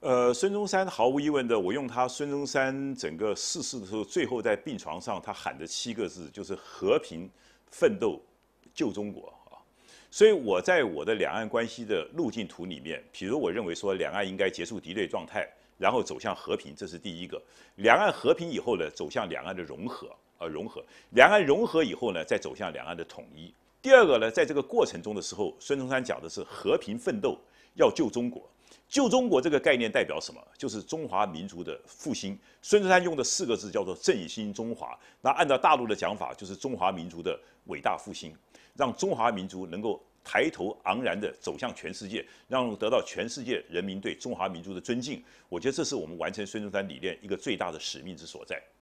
呃，孙中山毫无疑问的，我用他。孙中山整个逝世的时候，最后在病床上，他喊的七个字就是“和平奋斗救中国”啊。所以我在我的两岸关系的路径图里面，比如我认为说两岸应该结束敌对状态，然后走向和平，这是第一个。两岸和平以后呢，走向两岸的融合呃，融合。两岸融合以后呢，再走向两岸的统一。第二个呢，在这个过程中的时候，孙中山讲的是“和平奋斗要救中国”。旧中国这个概念代表什么？就是中华民族的复兴。孙中山用的四个字叫做“振兴中华”。那按照大陆的讲法，就是中华民族的伟大复兴，让中华民族能够抬头昂然地走向全世界，让得到全世界人民对中华民族的尊敬。我觉得这是我们完成孙中山理念一个最大的使命之所在。